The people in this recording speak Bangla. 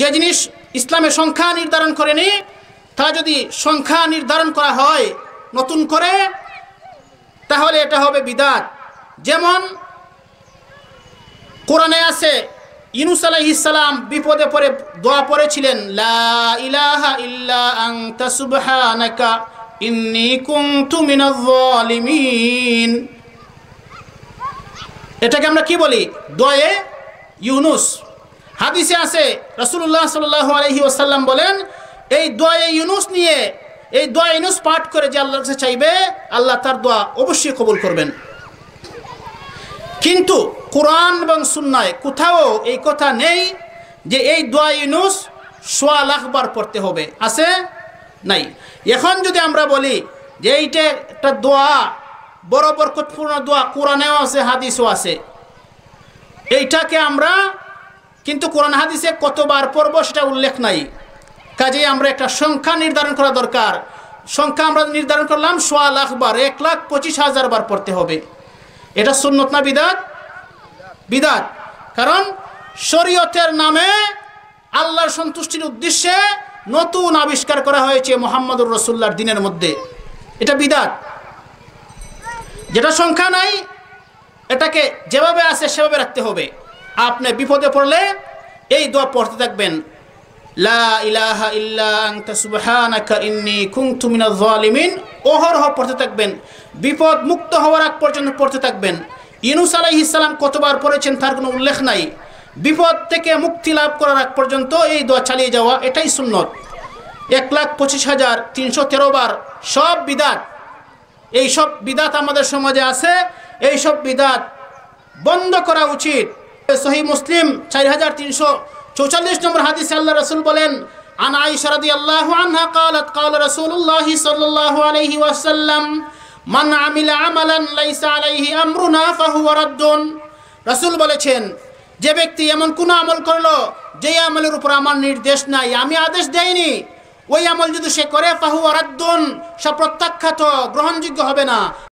যে জিনিস ইসলামে সংখ্যা নির্ধারণ করেনি তা যদি সংখ্যা নির্ধারণ করা হয় নতুন করে তাহলে এটা হবে বিদাত যেমন কোরআনে আছে ইনুস ইসালাম বিপদে পড়ে দোয়া পড়েছিলেন লা এটাকে আমরা কি বলি দোয়ে ইউনুস হাদিসে আছে রসুল্লাহ সাল্লাহ আলহি ওসাল্লাম বলেন এই দোয়া ইউনুস নিয়ে এই দোয়া ইউনুস পাঠ করে যে আল্লাহ কাছে চাইবে আল্লাহ তার দোয়া অবশ্যই কবুল করবেন কিন্তু কোরআন এবং সুন্নায় কোথাও এই কথা নেই যে এই দোয়া ইউনুস সোয়া লাখবার পড়তে হবে আছে নাই এখন যদি আমরা বলি যে এইটা একটা দোয়া বড় বরকতপূর্ণ দোয়া কোরআনেও আছে হাদিসও আছে এইটাকে আমরা কিন্তু কোরআন হাদিসে কতবার পর্ব সেটা উল্লেখ নাই কাজে আমরা একটা সংখ্যা নির্ধারণ করা দরকার সংখ্যা আমরা নির্ধারণ করলাম সোয়া লাখ বার এক লাখ পঁচিশ হাজার বার পড়তে হবে এটা সুন্নত না বিদাত বিদাত কারণ শরীয়তের নামে আল্লাহর সন্তুষ্টির উদ্দেশ্যে নতুন আবিষ্কার করা হয়েছে মোহাম্মদুর রসুল্লার দিনের মধ্যে এটা বিদাত যেটা সংখ্যা নাই এটাকে যেভাবে আছে সেভাবে রাখতে হবে আপনি বিপদে পড়লে এই দোয়া পড়তে থাকবেন লা ইলাহা ইল্লা আনতা সুবহানাকা ইন্নী কুনতু মিনাজ জালিমিন অহরহ পড়তে থাকবেন বিপদ মুক্ত হওয়ার আগ পর্যন্ত পড়তে থাকবেন ইনুস আলাইহিস সালাম কতবার পড়েছেন তার কোনো উল্লেখ নাই বিপদ থেকে মুক্তি লাভ করার আগ পর্যন্ত এই দোয়া চালিয়ে যাওয়া এটাই সুন্নত এক লাখ পঁচিশ হাজার তিনশো তেরো বার সব বিদাত এই সব বিদাত আমাদের সমাজে আছে এই সব বিদাত বন্ধ করা উচিত সহি মুসলিম হাজার তিনশো চৌচল্লিশ নম্বর আল্লাহ রসুল বলেন عن عائشة رضي الله عنها قالت قال رسول الله صلى الله عليه وسلم من عمل عملا ليس عليه أمرنا فهو رد رسول বলেছেন যে ব্যক্তি এমন কোন আমল করলো যে আমলের উপর আমার নির্দেশ নাই আমি আদেশ দেইনি ওই আমল যদি সে করে ফাহু রাদ্দুন সে প্রত্যাখ্যাত গ্রহণযোগ্য হবে না